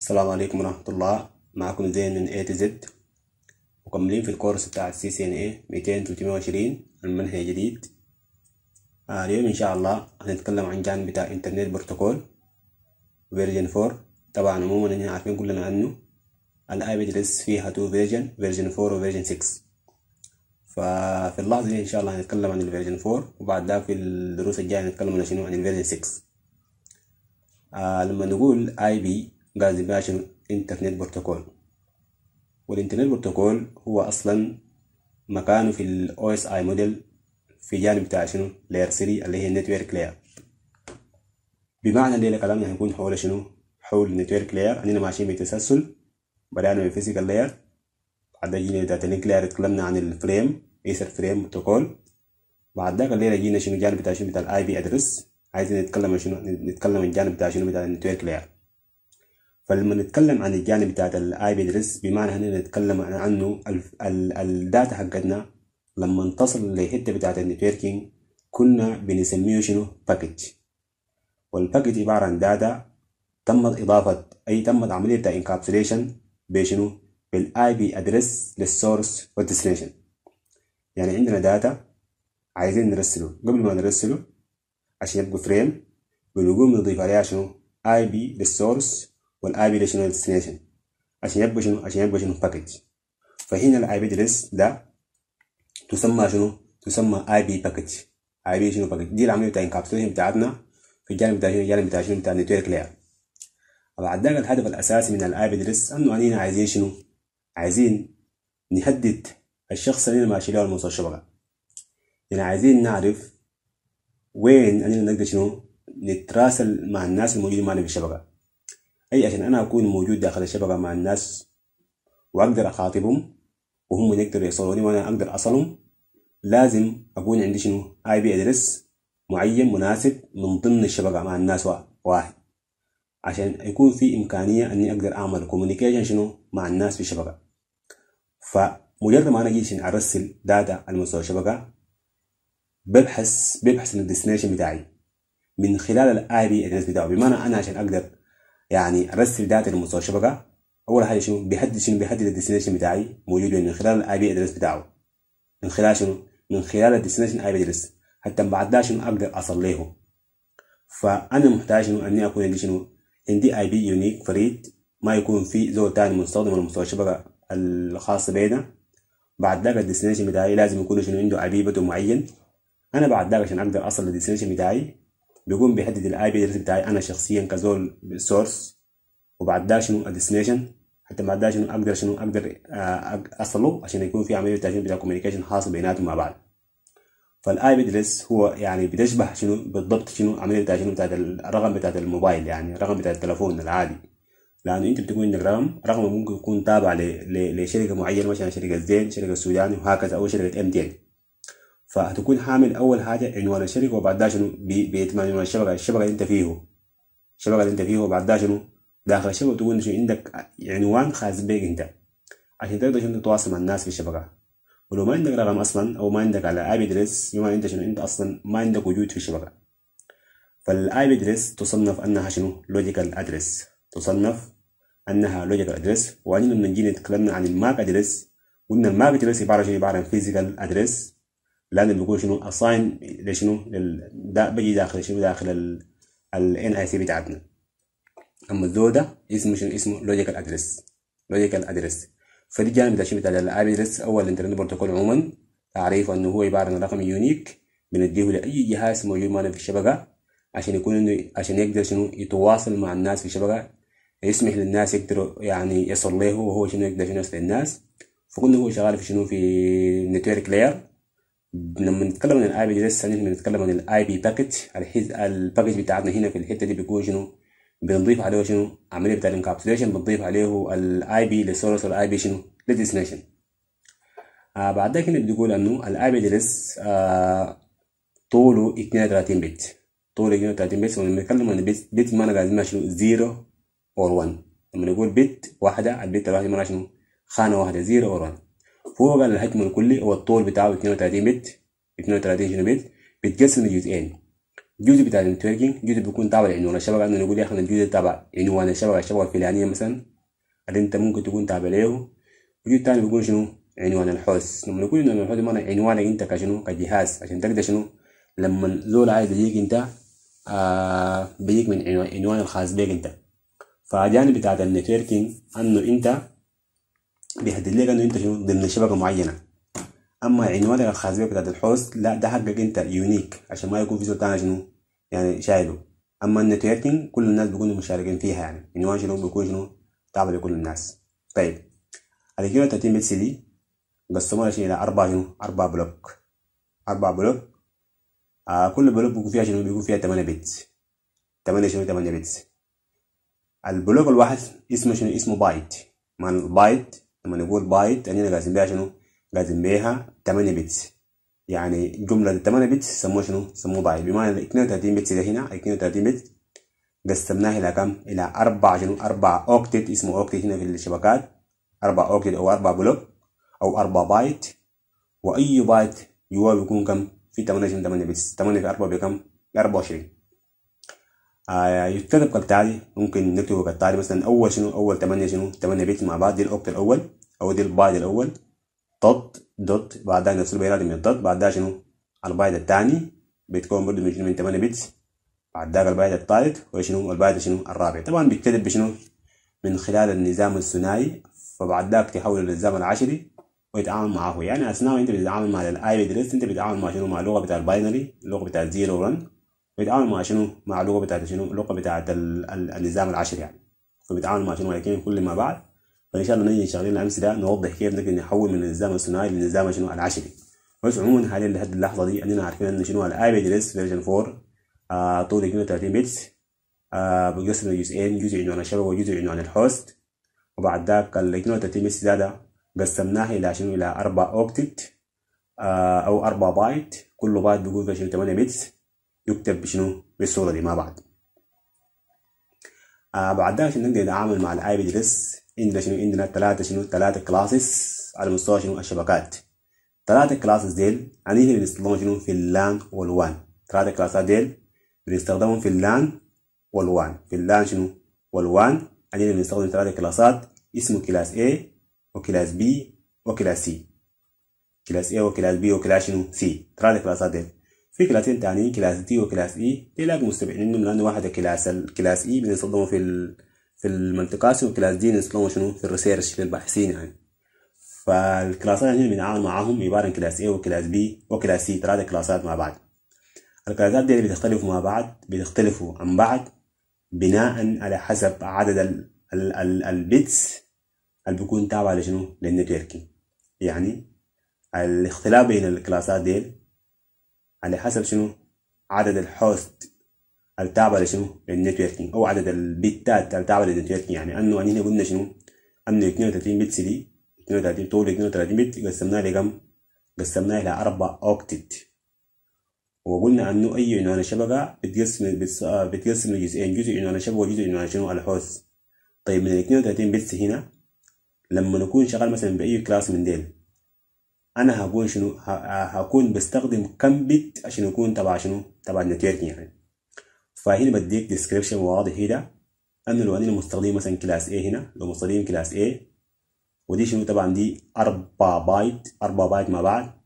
السلام عليكم ورحمة الله معكم زين من A to Z مكملين في الكورس بتاع السي سي ان المنهج الجديد آه اليوم ان شاء الله هنتكلم عن جانب بتاع انترنت بروتوكول فيرجن 4 طبعا عموما احنا عارفين كلنا عنه الـ IP ادرس فيها 2 فيرجن فيرجن 4 وفيرجن 6 ففي اللحظة دي ان شاء الله هنتكلم عن الفيرجن 4 وبعد ده في الدروس الجاية هنتكلم عن شنو عن الفيرجن 6 آه لما نقول IP غازي باشن انترنت بروتوكول والانترنت بروتوكول هو اصلا مكانه في الاو اس اي موديل في جانب بتاع شنو لاير 3 اللي هي نتورك لاير بمعنى الليله كلامنا هيكون حول شنو حول نتورك لاير اننا ماشيين بتسلسل بدانا من فيزيكال لاير بعد جينا داتا لينك لاير اتكلمنا عن الفريم ايثر فريم بروتوكول بعد ذاك الليله جينا شنو الجانب بتاع شنو بتاع الاي بي ادرس عايزين نتكلم شنو نتكلم الجانب بتاع شنو بتاع النتورك لاير فلما نتكلم عن الجانب بتاعت الاي بي ادريس بمعنى هنا نتكلم عنه الداتا حقتنا لما نتصل للحته بتاعت النتوركينج كنا بنسميه شنو باكج والباكج عباره عن داتا تمت اضافه اي تمت عمليه بتاع انكابسوليشن بشنو بالاي بي ادريس للسورس والديستنيشن يعني عندنا داتا عايزين نرسله قبل ما نرسله عشان يبقى فريم بنقوم نضيف عليها شنو اي بي للسورس والاي بي شنو عشان يبقى شنو عشان يبقى شنو باكج فهنا الاي بي ادرس ده تسمى شنو تسمى اي بي باكج اي بي شنو باكج دي العمليه بتاع انكابسوليشن بتاعتنا في الجانب بتاع شنو الجانب بتاع شنو بتاع النتورك لاير بعد ذلك الهدف الاساسي من الاي بي ادرس انه علينا عايزين شنو عايزين نحدد الشخص اللي ماشي له الموصل الشبكه يعني عايزين نعرف وين أننا نقدر شنو نتراسل مع الناس الموجودين معنا في الشبكة أي عشان أنا أكون موجود داخل الشبكة مع الناس وأقدر أخاطبهم وهم يقدروا لي وأنا أقدر أصلهم لازم أكون عندي شنو آي بي أدرس معين مناسب من ضمن الشبكة مع الناس واحد عشان يكون في إمكانية أني أقدر أعمل كوميونيكيشن شنو مع الناس في الشبكة فمجرد ما أنا جيت عشان أرسل داتا على مستوى الشبكة ببحث ببحث الديستنيشن بتاعي من خلال الاي بي ادرس بتاعه بمعنى انا عشان اقدر يعني رسل داتا لمستوى الشبكه اول حاجه شنو بيحدد شنو بيحدد الديستنيشن بتاعي موجود من خلال الاي بي ادرس بتاعه من خلال شنو من خلال الديستنيشن اي بي ادرس حتى بعد ده شنو اقدر اصل له فانا محتاج شنو اني اكون عندي شنو عندي اي بي يونيك فريد ما يكون في زول تاني مستخدم لمستوى الشبكه الخاص بينا بعد ذاك الديستنيشن بتاعي لازم يكون شنو عنده اي بي معين انا بعد ذاك عشان اقدر اصل للديستنيشن بتاعي بيقوم بيحدد الاي بي ادرس بتاعي انا شخصيا كزول سورس وبعد ده شنو الديستنيشن حتى بعد ده شنو اقدر شنو اقدر آه، اصله عشان يكون في عمليه ترجمه بتاع كوميونيكيشن حاصل بيناتهم مع بعض فالاي بي ادرس هو يعني بتشبه شنو بالضبط شنو عمليه بتاع شنو بتاعت الرقم بتاعت الموبايل يعني الرقم بتاع التليفون العادي لانه انت بتكون عندك رقم رقم ممكن يكون تابع لشركه معينه مثلا شركه زين شركه سوداني وهكذا او شركه ام دي فهتكون حامل اول حاجه عنوان الشركه وبعد ده شنو بيتمان عنوان الشبكه الشبكه اللي انت فيه الشبكه اللي انت فيه وبعد ده شنو داخل الشبكه تكون شنو عندك عنوان خاص بيك انت عشان تقدر شنو تتواصل مع الناس في الشبكه ولو ما عندك رقم اصلا او ما عندك على اي ادريس بما انت شنو انت اصلا ما عندك وجود في الشبكه فالاي ادريس تصنف انها شنو لوجيكال ادريس تصنف انها لوجيكال ادريس وعندنا من جينا تكلمنا عن الماك ادريس قلنا الماك ادريس عباره عن فيزيكال ادريس لازم يكون شنو اساين لشنو دا بيجي داخل شنو داخل ال ان اي سي بتاعتنا اما الزو ده اسمه شنو اسمه لوجيكال ادرس لوجيكال ادرس فدي جانب ده شنو بتاع الادرس او الانترنت بروتوكول عموما تعريفه انه هو عباره عن رقم يونيك بنديه لاي جهاز موجود معنا في الشبكه عشان يكون انه عشان يقدر شنو يتواصل مع الناس في الشبكه يسمح للناس يقدروا يعني يصل له وهو شنو يقدر شنو يوصل للناس فكنا هو شغال في شنو في نتورك لاير لما نتكلم عن الاي بي جزء ثاني بنتكلم عن الاي بي باكيت الحيز الباكيت بتاعنا هنا في الحته دي بيكون شنو بنضيف عليه شنو عمليه بتاع الانكابسوليشن بنضيف عليه الاي بي للسورس والاي بي شنو للديستنيشن آه بعد هنا بيقول انه الاي بي درس طوله 32 بت طوله 32 بت ولما نتكلم عن بت بت ما انا قاعدين شنو 0 اور 1 لما نقول بت واحده البت الواحده معناها شنو خانه واحده 0 اور 1 فوق الحجم الكلي هو الطول بتاعه 32 بت 32 جنيه بت بيتقسم لجزئين الجزء بتاع النتوركينج جزء بيكون تابع لعنوان الشبكه انه نقول يا اخي الجزء تابع عنوان الشبكه الشبكه الفلانيه مثلا اللي انت ممكن تكون تابع له الجزء الثاني بيكون شنو عنوان الحوز لما نقول عنوان الحوز معنى عنوانك انت كشنو كجهاز عشان تقدر شنو لما زول عايز يجيك انت آه بيجيك من عنوان الخاص بيك انت فجانب بتاع النتوركينج انه انت بيحدد لك انه انت شنو ضمن شبكه معينه اما عنوانك يعني الخاص بك بتاعت الحوز لا ده حقك انت يونيك عشان ما يكون في زول تاني شنو يعني شايله اما النتوركينج كل الناس بيكونوا مشاركين فيها يعني عنوان يعني شنو بيكون شنو تعرض لكل الناس طيب على كده 30 بيت سي دي قسموها الى اربع شنو اربع بلوك اربع بلوك آه كل بلوك بيكون فيها شنو بيكون فيها تمانية بيت تمانية شنو تمانية بيت البلوك الواحد اسمه شنو اسمه بايت معنى البايت لما نقول بايت يعني قاعدين بيها شنو؟ قاعدين بيها 8 بيتس يعني جملة 8 بيتس سموه شنو؟ سموه بايت بمعنى 32 بيتس اللي هنا 32 بيتس قسمناها إلى كم؟ إلى أربع شنو؟ أربع أوكتيت اسمه أوكتيت هنا في الشبكات أربع أوكتيت أو أربع بلوك أو أربع بايت وأي بايت يواب يكون كم؟ في 8 شنو 8 بيتس 8 في 4 بكم؟ 24 آه يتكتب كالتالي ممكن نكتبه كالتالي مثلا اول شنو اول 8 شنو 8 بيت مع بعض دي الاوكت الاول أو دي البايد الأول دوت دوت بعدها نفس البيانات من الدوت بعدها شنو البايد الثاني بتكون برضه من من 8 بيتس بعدها البايد الثالث وشنو البايد شنو الرابع طبعا بيتكتب بشنو من خلال النظام الثنائي فبعد ذاك تحول للنظام العشري ويتعامل معه يعني اثناء انت بتتعامل مع الاي ادريس انت بتتعامل مع شنو مع اللغه بتاع الباينري اللغه بتاع زيرو ون بتتعامل مع شنو مع اللغه بتاعت شنو اللغه بتاعت النظام العشري يعني فبتتعامل مع شنو الاتنين كل ما بعد فان شاء الله نجي شغالين امس ده نوضح كيف نقدر نحول من النظام الثنائي للنظام شنو العشري بس عموما حاليا لحد اللحظه دي اننا عارفين ان شنو الاي بي ادريس فيرجن 4 آه طوله 32 بت آه بقسم لجزئين جزء عنوان الشبكه وجزء عنوان الهوست وبعد ذاك ال 32 بت ده قسمناها الى شنو الى 4 اوكتت آه او 4 بايت كل بايت بيقول شنو 8 بت يكتب بشنو بالصوره دي ما بعد آه بعد ذاك عشان نقدر نتعامل مع الاي بي ادريس عندنا شنو عندنا ثلاثة شنو ثلاثة كلاسز على مستوى شنو الشبكات ثلاثة كلاسز ديل هنيجي بنستخدمهم شنو في اللان والوان ثلاثة كلاسات ديل بنستخدمهم في اللان والوان في اللان شنو والوان هنيجي بنستخدم ثلاثة كلاسات اسمه كلاس A وكلاس B وكلاس C كلاس A وكلاس B وكلاس شنو C ثلاثة كلاسات ديل في كلاسين تانيين كلاس D وكلاس E دي لاقوا مستبعدين منهم لأن واحدة كلاس ال... كلاس E بنستخدمه في ال... في المنطقة اسمه كلاس دي نسلون شنو في الريسيرش للباحثين يعني فالكلاسات اللي بنتعامل معاهم عبارة عن كلاس A وكلاس B وكلاس C ثلاثة كلاسات مع بعض الكلاسات دي اللي بتختلفوا مع بعض بتختلفوا عن بعض بناء على حسب عدد ال ال ال البيتس اللي بيكون تابع لشنو للنتوركينج يعني الاختلاف بين الكلاسات ديل على حسب شنو عدد الهوست التابعة لشنو؟ للنتوركينج أو عدد البتات التابعة للنتوركينج يعني أنه أنا هنا قلنا شنو؟ أنه 32 بت سيدي دي 32 طول 32 بت قسمناه لكم؟ قسمناه إلى 4 أوكتت وقلنا أنه أي عنوان شبكة بتقسم آه، بتقسم لجزئين جزء عنوان شبكة وجزء عنوان شنو؟ الحوز طيب من ال 32 بت هنا لما نكون شغال مثلا بأي كلاس من ديل أنا هكون شنو؟ هكون بستخدم كم بت عشان يكون تبع شنو؟ تبع النتوركينج يعني فهنا بديك ديسكريبشن واضح هنا انه لو انا مستخدم مثلا كلاس A هنا لو مستخدم كلاس A ودي شنو طبعا دي 4 بايت 4 بايت مع بعض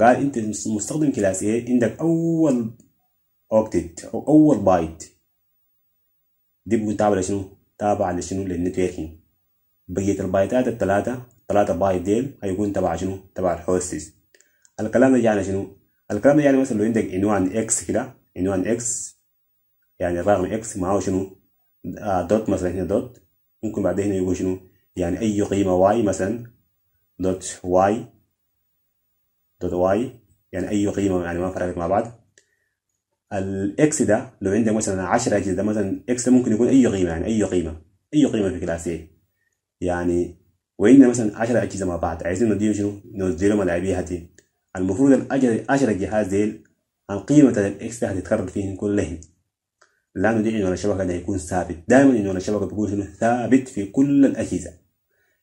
قال انت مستخدم كلاس A عندك اول اوكتيت او اول بايت دي بكون تابع لشنو؟ تابع لشنو؟ للنتوركينج بقية البايتات الثلاثة الثلاثة بايت ديل هيكون تبع شنو؟ تبع الهوستس الكلام ده يعني شنو؟ الكلام ده يعني مثلا لو عندك عنوان اكس كده عنوان اكس يعني الرقم اكس معاه شنو آه، دوت مثلا هنا دوت ممكن بعد هنا يقول شنو يعني اي قيمه واي مثلا دوت واي دوت واي يعني اي قيمه يعني ما فرقت مع بعض الاكس ده لو عندي مثلا 10 اكس ده مثلا اكس ده ممكن يكون اي قيمه يعني اي قيمه اي قيمه في كلاس ايه يعني وعندنا مثلا 10 اجهزه مع بعض عايزين نديهم شنو؟ نديهم الابيها دي المفروض ال 10 جهاز ديل القيمه بتاعت الاكس هتتكرر فيهم كلهم لا ندعي انه الشبكه ده يكون ثابت دائما انه الشبكه بيكون شنو ثابت في كل الاجهزه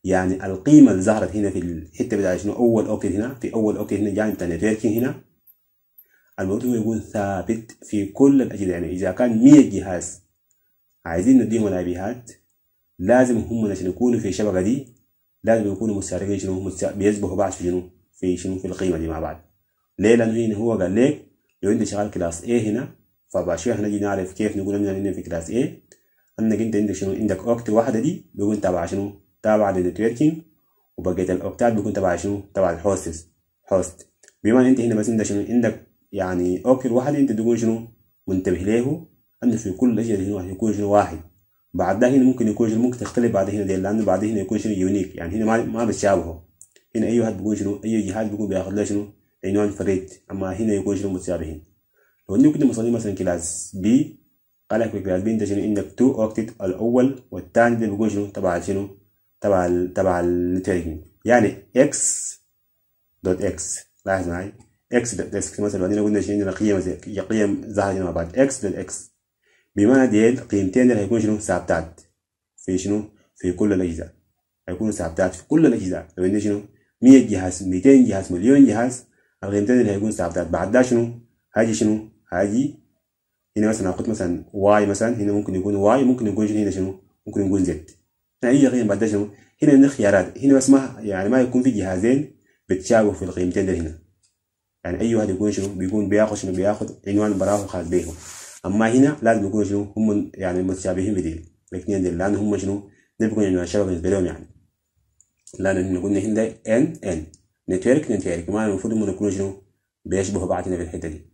يعني القيمه اللي ظهرت هنا في الحته بتاعت شنو اول اوكت هنا في اول اوكت هنا جاي بتاع نتوركينج هنا الموضوع يكون ثابت في كل الاجهزه يعني اذا كان 100 جهاز عايزين نديهم هات لازم هم عشان يكونوا في الشبكه دي لازم يكونوا مشاركين شنو بيشبهوا بعض في شنو في شنو في القيمه دي مع بعض ليه لانه هنا هو قال لك لو انت شغال كلاس A هنا فباشي احنا نجي نعرف كيف نقول اننا هنا في كلاس A انك انت عندك شنو عندك اوكت واحده دي بيكون تبع شنو تابعه للنتوركينج وبقيه الاوكتات بيكون تبع شنو تبع الهوستس هوست ان انت هنا بس عندك شنو عندك يعني اوكت واحده انت تكون شنو منتبه له انه في كل اجل هنا يكون شنو واحد بعد هنا ممكن يكون شنو ممكن تختلف بعد هنا دي لانه بعد هنا يكون شنو يونيك يعني هنا ما ما بتشابهه هنا اي واحد بيكون شنو اي جهاز بيكون بياخذ له شنو عنوان فريد اما هنا يكون شنو متشابهين لو كنت مصلي مثلا كلاس بي قال لك كلاس بي انت شنو عندك تو اوكتيت الاول والثاني ده بيكون شنو تبع شنو تبع الـ تبع الترجم يعني اكس دوت اكس لاحظ معي اكس دوت اكس مثلا بعدين قلنا شنو عندنا قيم زي قيم ظهرت مع بعض اكس دوت اكس بمعنى ديال قيمتين ديل هيكون شنو ثابتات في شنو في كل الاجزاء هيكون ثابتات في كل الاجزاء لو عندنا شنو 100 جهاز 200 جهاز مليون جهاز القيمتين اللي هيكون ثابتات بعد ده شنو هاجي شنو هاجي هنا مثلا هحط مثلا واي مثلا هنا ممكن يكون واي ممكن يكون هنا شنو ممكن يكون زد هنا اي قيم بعد شنو هنا عندنا خيارات هنا بس ما يعني ما يكون في جهازين بتشابه في القيمتين هنا يعني اي واحد يكون شنو بيكون بياخد شنو بياخد عنوان براه خاص به اما هنا لازم يكون شنو هم يعني متشابهين بديل الاثنين دول لان هم شنو ده بيكون عنوان شبه بالنسبه لهم يعني لان قلنا هنا ده ان ان نتورك نتورك ما المفروض انه يكون شنو بيشبهوا بعضنا في الحته دي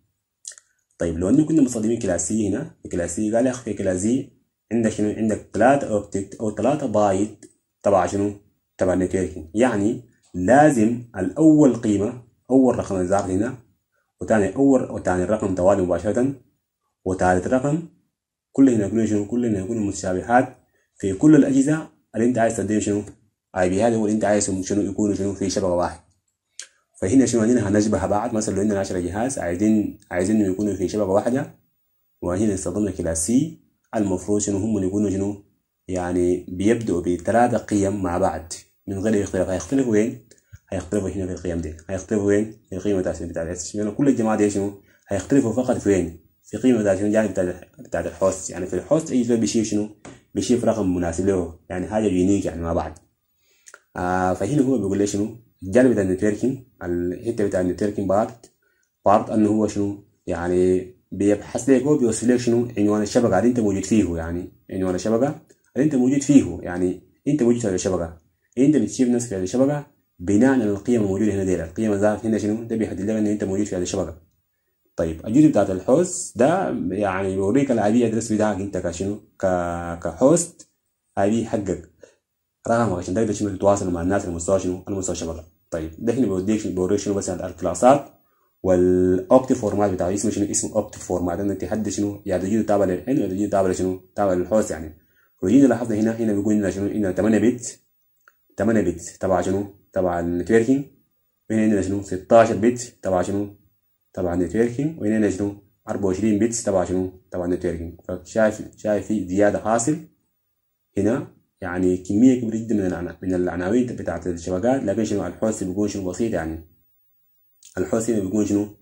طيب لو انه كنا مستخدمين كلاسي هنا كلاسي قال يا اخي كلاسي عندك شنو عندك 3 اوبجكت او 3 بايت تبع شنو تبع النتوركينج يعني لازم الاول قيمه اول رقم الظاهر هنا وثاني اول وثاني رقم توالي مباشره وثالث رقم كلهن يكونوا شنو كلهن يكونوا متشابهات في كل الاجهزه اللي انت عايز تقدم شنو اي بي هذا هو اللي انت عايز شنو يكونوا شنو في شبكه واحد فهنا شنو هنا هنشبه بعض مثلا لو عندنا 10 جهاز عايزين عايزينهم يكونوا في شبكه واحده وهنا استخدمنا كلاسي المفروض شنو هم يكونوا شنو يعني بيبدأوا بثلاثة قيم مع بعض من غير اختلاف هيختلفوا وين؟ هيختلفوا هنا في القيم دي هيختلفوا وين؟ في القيمة بتاعت بتاعت يعني كل الجماعة دي شنو؟ هيختلفوا فقط في وين؟ في قيمة بتاعت شنو؟ يعني بتاعت الحوست يعني في الحوست أي زول بيشيل شنو؟ بيشيل رقم مناسب له يعني حاجة يونيك يعني مع بعض آه فهنا هو بيقول لي شنو؟ الجانب بتاع النتوركينج الحته بتاع النتوركينج بارت بارت انه هو شنو يعني بيبحث لك بيوصل لك شنو عنوان الشبكه اللي انت موجود فيه يعني عنوان الشبكه اللي انت موجود فيه يعني انت موجود على الشبكه انت بتشوف نفسك على الشبكه بناء على القيم الموجوده هنا ديلا القيم ذات هنا شنو ده بيحدد لك ان انت موجود في هذه الشبكه طيب الجزء بتاعت الحوست ده يعني بيوريك الاي بي ادرس بتاعك انت كشنو كحوست اي بي حقك طبعا ما عشان تقدر شنو تتواصل مع الناس على مستوى شنو المستوى مستوى الشبكه طيب ده هنا بيوديك بوريك شنو بس الكلاسات والاوبتي فورمات بتاعه اسمه شنو اسمه اوبتي فورمات انك تحدد شنو يعني تجي تابع للان يا تجي تابع لشنو تابع للحوس يعني وجينا لاحظنا هنا هنا بيقول لنا شنو هنا 8 بت 8 بت تبع شنو تبع النتوركينج وهنا عندنا شنو 16 بت تبع شنو تبع النتوركينج وهنا عندنا شنو 24 بت تبع شنو تبع النتوركينج فشايف شايف في زياده حاصل هنا يعني كمية كبيرة جدا من من العناوين بتاعت الشبكات لكن شنو الحوسي بيكون شنو بسيط يعني الحوسي بيكون شنو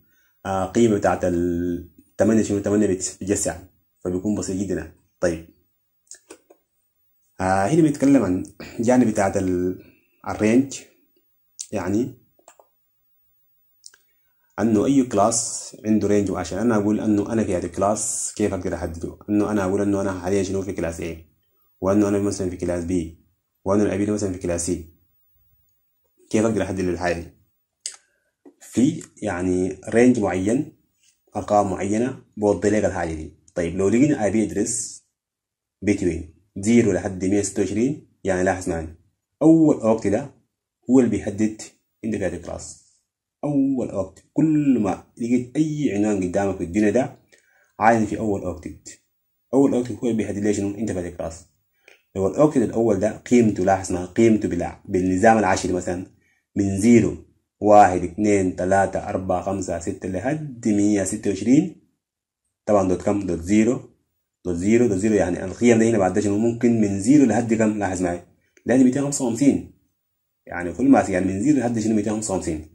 آه قيمة بتاعت ال 8 شنو 8 بتجسع فبيكون بسيط جدا يعني. طيب آه هنا بيتكلم عن جانب بتاعت الرينج يعني انه اي كلاس عنده رينج وعشان انا اقول انه انا في هذا الكلاس كيف اقدر احدده انه انا اقول انه انا حاليا شنو في كلاس A وأن أنا مثلا في كلاس بي وأن العبيد مثلا في كلاس سي كيف أقدر أحدد الحاجة دي في يعني رينج معين أرقام معينة بوضي لك الحاله دي طيب لو لقينا أي بي أدرس بيتوين زيرو لحد مية ستة وعشرين يعني لاحظ معنا أول وقت ده هو اللي بيحدد أنت في هذه الكلاس أول وقت كل ما لقيت أي عنوان قدامك في الدنيا ده عادي في أول وقت أول وقت هو اللي بيحدد ليش أنت في هذه الكلاس هو الأوكسيد الأول ده قيمته لاحظنا قيمته بلا بالنظام العشري مثلا من زيرو واحد اثنين ثلاثة أربعة خمسة ستة لحد مية ستة وعشرين طبعا دوت كم دوت زيرو دوت زيرو دوت زيرو يعني القيم دي هنا بعد شنو ممكن من زيرو لحد كم لاحظ معي لحد ميتين خمسة وخمسين يعني كل ما يعني من زيرو لحد شنو ميتين خمسة وخمسين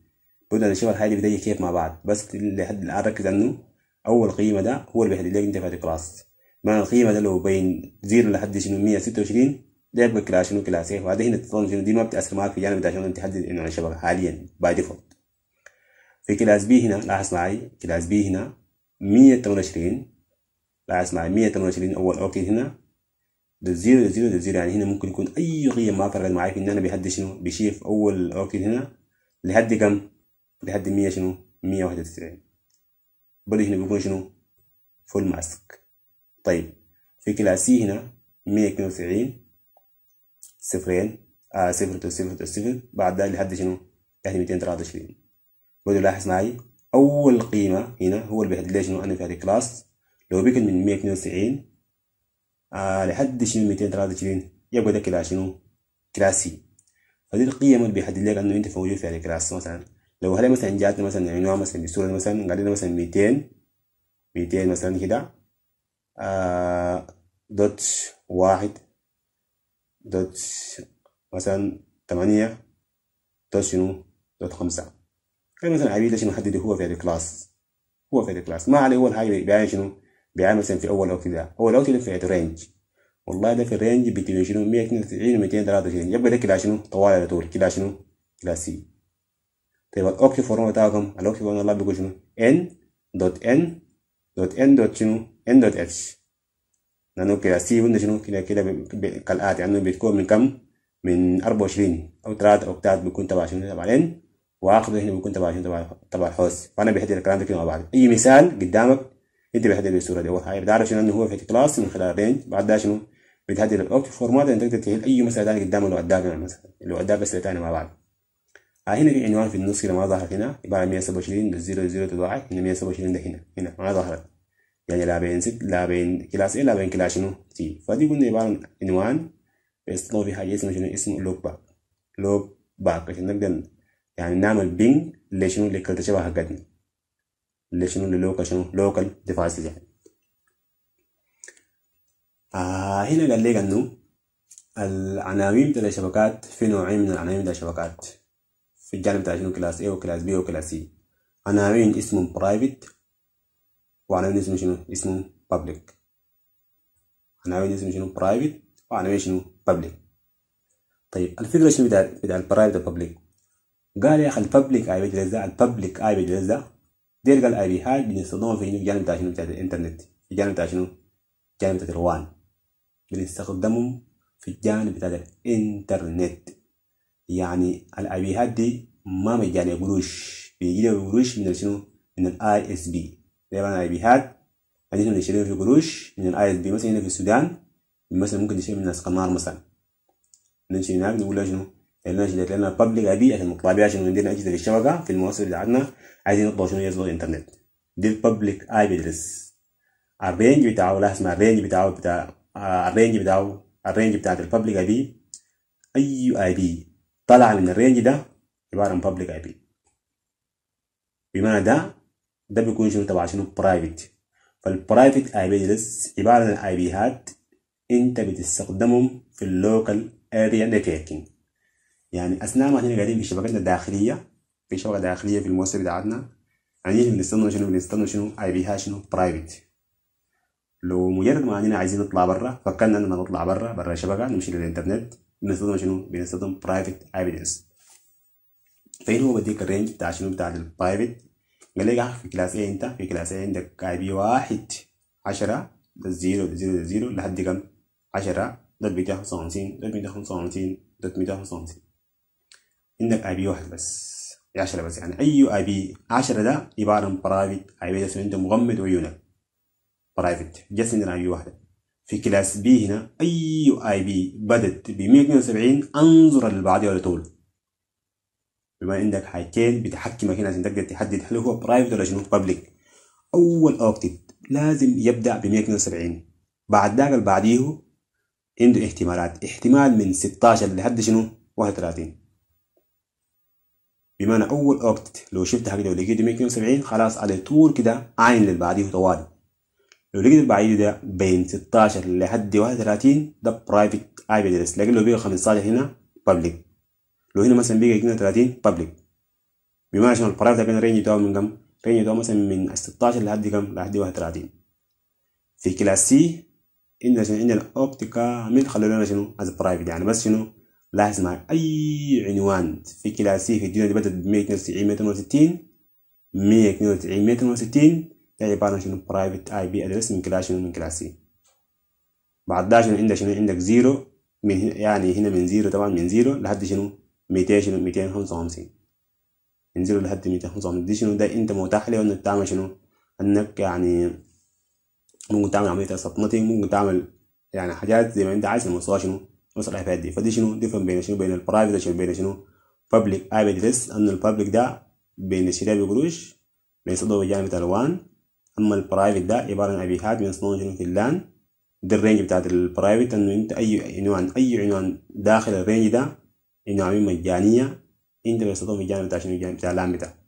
بدنا نشوف الحاجة دي كيف مع بعض بس لحد الآن ركز إنه أول قيمة ده هو اللي بيحدد لك أنت في الكلاس ما القيمة ده لو بين زيرو لحد شنو مية ستة وعشرين ده يبقى كلاس شنو كلاس ايه وهذه هنا تظن شنو دي ما بتأثر معاك في جانب ده شنو انت تحدد انه انا شبكة حاليا باي ديفولت في كلاس بي هنا لاحظ معي كلاس بي هنا مية تمانية وعشرين لاحظ معي مية تمانية وعشرين أول أوكي هنا ده زيرو ده زيرو ده زيرو يعني هنا ممكن يكون أي قيم ما فرقت معي في إن أنا بحدد شنو بشيف أول أوكي هنا لحد كم لحد مية شنو مية واحد وتسعين برضه هنا بيكون شنو فول ماسك طيب في كلاسي سي هنا مية صفرين آه صفر صفر صفر بعد ذلك لحد شنو؟ يعني ميتين تلاتة وعشرين برضه لاحظ معي أول قيمة هنا هو اللي بيحدد لي شنو أنا في هذه الكلاس لو بيكون من مية آه لحد شنو ميتين تلاتة وعشرين يبقى ده كلاس شنو؟ كلاسي سي فدي القيم اللي بيحدد لك انه انت في موجود في هذه الكلاس مثلا لو هلا مثلا جاتنا مثلا عنوان مثلا بصوره مثلا قال لنا مثلا 200 200 مثلا كده آه، دوت واحد دوت مثلا تمانية دوت شنو دوت خمسة كان يعني مثلا عبيد شنو حدده هو في الكلاس هو في الكلاس ما عليه هو الحاجة بيعين شنو بيعين مثلا في اول اوتيل اول اوتيل في الرينج والله ده في الرينج بيتم شنو مية اتنين 192 تلاتة 223 يبقى ده كده شنو طوال على طول كده شنو كده سي طيب الأوكي فورمولا بتاعكم الأوكي الاوكتي الله بيقول شنو ان دوت ان دوت ان دوت شنو ان دوت اتش لانه كده سي شنو كده كده كالاتي يعني بتكون من كم من 24 او 3 اوكتات بيكون تبع شنو تبع لين واخده هنا بيكون تبع شنو تبع تبع الحوز فانا بحدد الكلام ده كده مع بعض اي مثال قدامك انت بحدد الصوره دي اول حاجه بتعرف شنو انه هو في كلاس من خلال رينج بعد ده شنو بتهدد الاوبجكت فورمات انت تقدر تهيل اي مساله ثانيه قدامه لو اداك مثلا لو اداك بس ثاني مع بعض هنا في عنوان في النص كده ما ظهر هنا عباره عن 127 بالزيرو زيرو تضاعف من 127 ده هنا هنا ما ظهرت يعني لا بين ست لا بين كلاس ايه لا بين كلاس شنو تي فدي قلنا عباره عن عنوان باستضافة في حاجة اسمها شنو اسمه لوك باك لوك باك عشان نقدر يعني نعمل بينج لشنو لكل شبه حقتنا لشنو للوكال شنو لوكال ديفايس يعني آه هنا قال لك انه العناوين بتاع الشبكات في نوعين من العناوين بتاع الشبكات في الجانب بتاع شنو كلاس A وكلاس B وكلاس C عناوين اسمهم برايفت وعناوين اسمهم شنو اسمهم بابليك عناوين اسمهم شنو برايفت وعناوين شنو بابليك طيب الفكرة شنو بتاع بتاع البرايفت والبابليك قال يا اخي البابليك اي بي ده البابليك اي بي ده دير قال اي بي هاي بنستخدمها في الجانب بتاع شنو بتاع الانترنت في الجانب بتاع شنو الجانب بتاع الوان بنستخدمهم في الجانب بتاع الانترنت يعني الابيهات دي ما مجانيه قروش بيجي قروش من شنو من الاي اس بي طبعا الابيهات عندنا نشتريها في قروش من الاي اس بي مثلا هنا في السودان مثلا ممكن نشتري من ناس مثلا نمشي هناك نقول لها شنو لنا شدت لنا بابليك ابي عشان نطلع بها عشان ندير اجهزه في الشبكه في المواصل بتاعتنا عايزين نطلع شنو يزور الانترنت دي البابليك اي ادريس الرينج بتاعه لا اسمها الرينج بتاعه بتاع آه، الرينج بتاعه الرينج بتاعت البابليك ابي اي اي بي طلع من الرينج ده عباره عن بابليك اي بي بمعنى ده ده بيكون شنو تبع شنو برايفت فالبرايفت اي بي عباره عن اي بي هات انت بتستخدمهم في اللوكال اريا نتوركينج يعني اثناء ما احنا قاعدين في شبكتنا الداخليه في شبكه داخليه في المؤسسه بتاعتنا يعني بنستنى شنو بنستنى شنو اي بي هات شنو برايفت لو مجرد ما عندنا عايزين نطلع برا فكرنا لما نطلع برا برا الشبكه نمشي للانترنت بنستخدم شنو بنستخدم برايفت ايفيدنس فين هو بديك الرينج بتاع شنو بتاع البرايفت قال لك في كلاس ايه انت في كلاس ايه عندك اي بي واحد عشرة للزيرو للزيرو للزيرو لحد كم عشرة دوت ميتين خمسة وخمسين دوت ميتين خمسة وخمسين دوت ميتين خمسة وخمسين عندك اي بي واحد بس عشرة بس يعني اي اي بي عشرة ده عبارة عن برايفت اي بي ده انت مغمض عيونك برايفت جس عندنا اي بي واحدة في كلاس بي هنا اي اي بي بدت ب 172 انظر اللي بعدها على طول بما عندك حاجتين بتحكمك هنا عشان تقدر تحدد هل هو برايفت ولا شنو بابليك اول اوكتيت لازم يبدا ب 172 بعد ذاك اللي بعديه عنده احتمالات احتمال من 16 لحد شنو 31 بمعنى اول اوكتيت لو شفتها كده ولقيته 172 خلاص على طول كده عين للبعديه طوالي لو لقيت البعيد ده بين 16 لحد 31 ده برايفت اي بي ادريس لكن لو بقى 15 هنا بابليك لو هنا مثلا بقى 32 بابليك بمعنى عشان البرايفت ده بين رينج بتاعه من كم؟ رينج بتاعه مثلا من 16 لحد كم؟ لحد 31 في كلاس سي عندنا شنو عندنا اوبت كامل خلوا لنا شنو؟ از برايفت يعني بس شنو؟ لاحظ معي اي عنوان في كلاس سي في الدنيا دي بدات ب 192 162 192 160 عبارة شنو برايفت اي بي ادرس من كلاس شنو من كلاس سي بعد ده شنو عندك شنو عندك زيرو من يعني هنا من زيرو طبعا من زيرو لحد شنو ميتين شنو ميتين خمسة وخمسين من زيرو لحد ميتين خمسة وخمسين دي شنو ده انت متاح لي انك تعمل شنو انك يعني ممكن تعمل عملية سبنتنج ممكن تعمل يعني حاجات زي ما انت عايز المستوى شنو نوصل الايباد دي فدي شنو ديفرنت بين شنو بين البرايفت شنو بين شنو بابليك اي بي ادرس ان البابليك ده بين الشريعة بقروش بين بنصدوه بجانب الوان اما البرايفت ده عباره عن ابيهات من شنو في اللان ده الرينج بتاعت البرايفت انه انت اي عنوان اي عنوان داخل الرينج ده عنوانين مجانيه انت بتستخدمه في الجانب بتاع شنو بتاع اللان بتاعك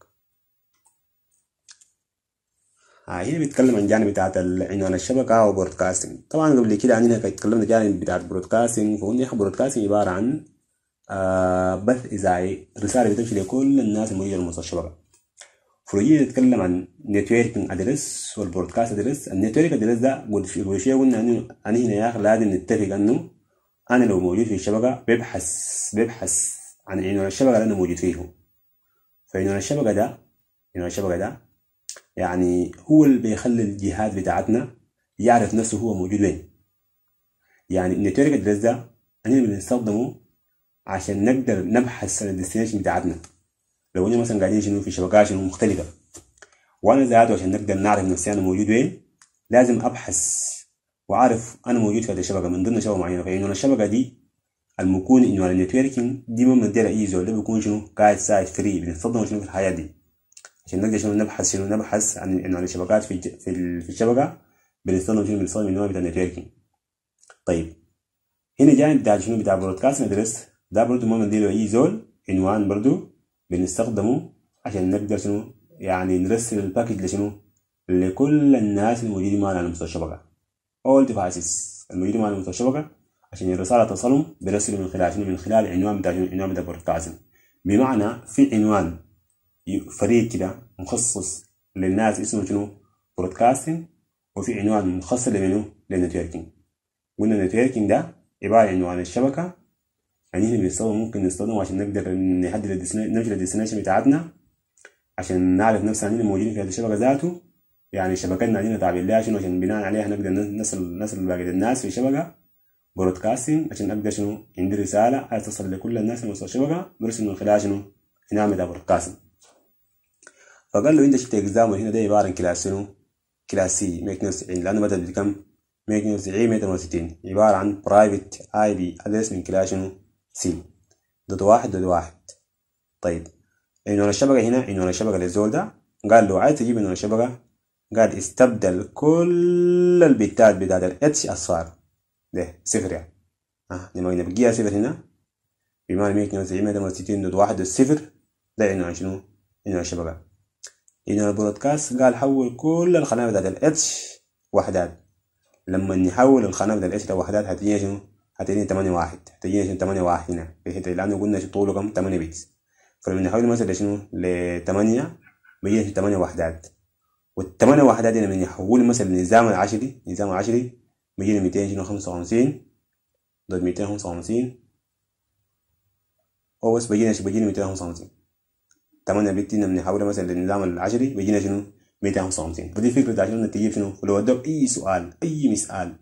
آه هنا بيتكلم عن جانب بتاعت عنوان الشبكة وبرودكاستنج طبعا قبل كده عندنا اتكلمنا جانب بتاعت برودكاستنج فقلنا احنا برودكاستنج عبارة عن آه بث إذاعي رسالة بتمشي لكل الناس الموجودة في الشبكة فرويد نتكلم عن نتورك ادريس والبرودكاست ادريس النتورك ادريس ده قلت في كل قلنا انه انا هنا يا اخي لازم نتفق انه انا لو موجود في الشبكه ببحث ببحث عن عنوان الشبكه اللي انا موجود فيه فعنوان الشبكه ده عنوان الشبكه ده يعني هو اللي بيخلي الجهات بتاعتنا يعرف نفسه هو موجود وين يعني النتورك ادريس ده انا بنستخدمه عشان نقدر نبحث عن الديستنيشن بتاعتنا لو إننا مثلا قاعدين شنو في شبكات شنو مختلفة وأنا ذاته عشان نقدر نعرف نفسي أنا موجود وين لازم أبحث وأعرف أنا موجود في هذه الشبكة من ضمن شبكة معينة فإنه الشبكة دي المكون إنه على النتوركينج دي ما مديها أي زول ده بيكون شنو قاعد سايد فري بنتصدم شنو في الحياة دي عشان نقدر شنو نبحث شنو نبحث عن إنه على الشبكات في في, في الشبكة بنستخدم شنو بنستخدم النوع بتاع النتوركينج طيب هنا جانب بتاع شنو بتاع برودكاست ادريس ده برضه ما بنديله أي زول عنوان برضه بنستخدمه عشان نقدر شنو يعني نرسل الباكج لشنو لكل الناس الموجودين معنا على مستوى الشبكة all devices الموجودين معنا على مستوى الشبكة عشان الرسالة تصلهم برسل من خلال شنو من خلال العنوان بتاع عنوان بتاع بودكاست بمعنى في عنوان فريد كده مخصص للناس اسمه شنو برودكاستنج وفي عنوان مخصص لمنو للنتوركينج قلنا النتوركينج ده عبارة عن عنوان الشبكة هنيجي يعني بيصطادوا ممكن نصطادهم عشان نقدر نحدد نمشي للديستنيشن بتاعتنا عشان نعرف نفس العنين الموجودين في الشبكة ذاته يعني شبكتنا عندنا تعبين لها شنو عشان بناء عليها نقدر نصل نصل باقي الناس في الشبكة برودكاستنج عشان اقدر شنو عندي رسالة عايز تصل لكل الناس في مستوى الشبكة برسم من خلالها شنو نعمل برودكاستنج فقال له انت شفت اكزامبل هنا ده عبارة عن كلاس شنو كلاس سي ميك لانه بدأ بكم 190 نفس 960 عبارة عن برايفت اي بي ادرس من كلاس شنو س ضد واحد ضد واحد طيب عنوان الشبكة هنا عنوان الشبكة للزول ده قال له عايز تجيب عنوان الشبكة قال استبدل كل البتات بتاعت الاتش اصفار ده صفر يعني اه لما قلنا بقيها صفر هنا بمعنى 192 ضد واحد ضد صفر ده عنوان شنو؟ عنوان الشبكة عنوان البرودكاست قال حول كل القناة بتاعت الاتش وحدات لما نحول القناة بتاعت الاتش لوحدات هتجي شنو؟ هتديني 8 واحد هتديني عشان 8 واحد هنا في الحته لانه قلنا طوله كم 8 بيتس فلما نحول مثلا شنو ل 8 بيجي عشان 8 وحدات والثمانية وحدات لما نحول مثلا للنظام العشري النظام العشري بيجيني 255 ضد 255 او بس بيجينا بيجينا 255 8 بت لما نحول مثلا للنظام العشري بيجينا شنو 255 فدي فكرة عشان تجيب شنو لو ادوك اي سؤال اي مسأل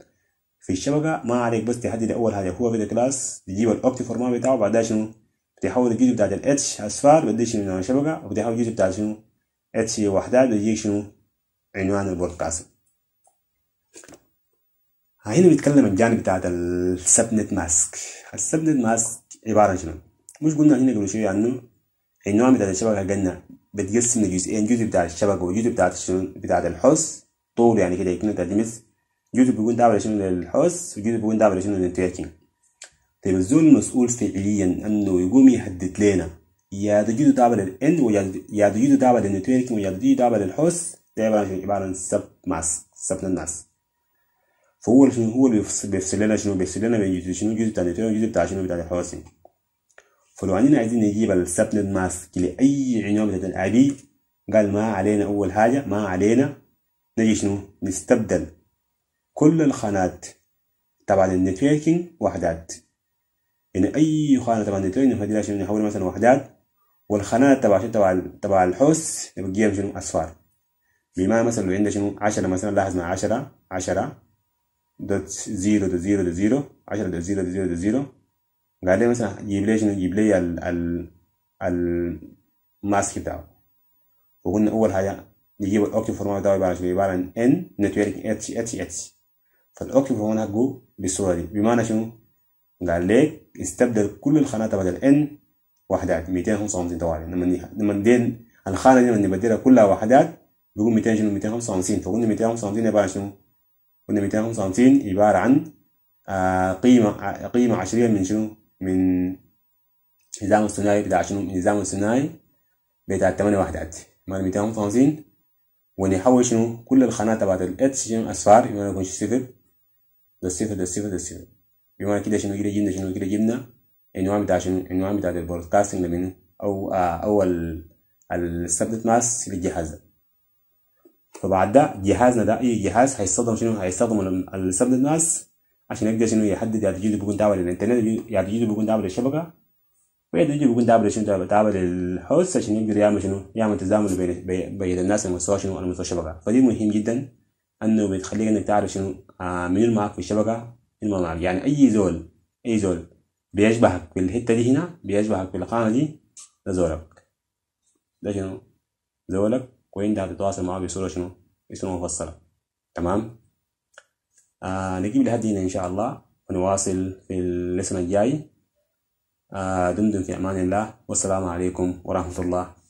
في الشبكه ما عليك بس تحدد اول حاجه هو بدا كلاس تجيب الاوبتي فورمات بتاعه بعدها شنو بتحول الجزء بتاعت الاتش اسفار بدي شنو عنوان الشبكه وبتحول الجزء بتاع شنو اتش وحدات بيجيك شنو عنوان البودكاست هنا بيتكلم الجانب بتاعت السبنت ماسك السبنت ماسك عباره شنو مش قلنا هنا قبل شويه عنه النوع بتاع الشبكه قلنا بتقسم لجزئين جزء بتاع الشبكه وجزء بتاع شنو بتاع الحوز طول يعني كده يكون تلمس اليوتيوب بيكون دعوه لشنو للحوس واليوتيوب بيكون دعوه لشنو للتراكنج طيب الزول المسؤول فعليا انه يقوم يحدد لنا يا تجيدو دعوه للاند ويا تجيدو دعوه للنتوركينج ويا تجيدو دعوه للحوس ده عباره عن سب ماس سب للناس فهو شنو هو اللي بيفصل لنا شنو بيفصل لنا بين جزء شنو جزء بتاع النتوركينج وجزء بتاع شنو بتاع الحوسين فلو عندنا عايزين نجيب السب ماس لاي عنوان بتاع الاي قال ما علينا اول حاجه ما علينا نجي شنو نستبدل كل الخانات تبع النتوركينج وحدات يعني اي خانه تبع النتوركينج نخليها يعني لازم نحولها مثلا وحدات والخانات تبع تبع تبع الحوس يعني بتجيب شنو اصفار بما مثلا لو عندنا شنو 10 مثلا لاحظنا 10 10 دوت 0 دوت 0 دوت 0 10 دوت 0 دوت 0 دوت 0 قال لي مثلا جيب لي شنو جيب لي ال ال الماسك بتاعه وقلنا اول حاجه نجيب الاوكي فورمات بتاعه عباره عن عباره عن ان نتورك اتش اتش اتش فالأوكي فون جو بالصورة دي بمعنى شنو؟ قال لك استبدل كل الخانات بدل ان وحدات 255 طبعا لما لما دين الخانة دي لما نبدلها كلها وحدات بيقول 200 شنو 255 فقلنا 255 عبارة شنو؟ قلنا 255 عبارة عن آه، قيمة آه، قيمة عشرية من شنو؟ من نظام الثنائي بتاع شنو؟ نظام الثنائي بتاع 8 وحدات مال 255 ونحول شنو؟ كل الخانات تبعت الاتش اصفار يبقى يكون صفر ده الصفر ده الصفر ده الصفر بمعنى كده شنو كده جبنا شنو كده جبنا النوع بتاع شنو النوع بتاع البرودكاستنج من او آه، اول او السبنت ماس للجهاز ده فبعد ده جهازنا ده اي جهاز هيستخدم شنو هيستخدم السبنت ماس عشان يقدر شنو يحدد يعني يجي بيكون دعوه للانترنت يعني يجي بيكون دعوه للشبكه ويقدر يجي بيكون دعوه شنو دعوه للهوست عشان يقدر يعمل شنو يعمل تزامن بين بين الناس المستوى شنو المستوى الشبكه فدي مهم جدا انه بتخليك انك تعرف شنو آه، من معك في الشبكه ينمر يعني اي زول اي زول بيشبهك في الحته دي هنا بيشبهك في القناه دي ده زولك ده شنو زولك وانت هتتواصل معاه بصوره شنو بصوره مفصله تمام آه نجيب لحد هنا ان شاء الله ونواصل في اللسنة الجاي آه دمتم في امان الله والسلام عليكم ورحمه الله